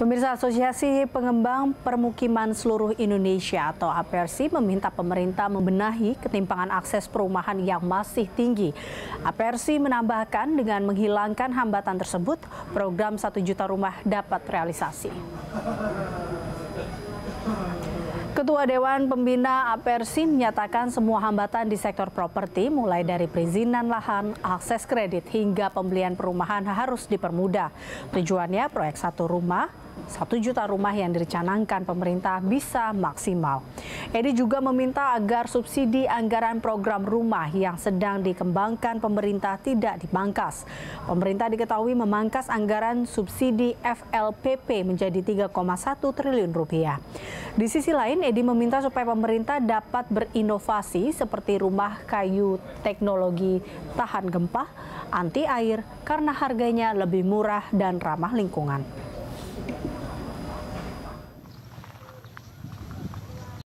Pemirsa Asosiasi Pengembang Permukiman Seluruh Indonesia atau APRSI meminta pemerintah membenahi ketimpangan akses perumahan yang masih tinggi. APRSI menambahkan dengan menghilangkan hambatan tersebut, program 1 juta rumah dapat realisasi. Ketua Dewan Pembina Apersi menyatakan semua hambatan di sektor properti mulai dari perizinan lahan, akses kredit hingga pembelian perumahan harus dipermudah. Tujuannya proyek satu rumah, satu juta rumah yang direcanangkan pemerintah bisa maksimal. Edi juga meminta agar subsidi anggaran program rumah yang sedang dikembangkan pemerintah tidak dipangkas. Pemerintah diketahui memangkas anggaran subsidi FLPP menjadi 3,1 triliun rupiah. Di sisi lain, Edi meminta supaya pemerintah dapat berinovasi seperti rumah kayu teknologi tahan gempa, anti air karena harganya lebih murah dan ramah lingkungan.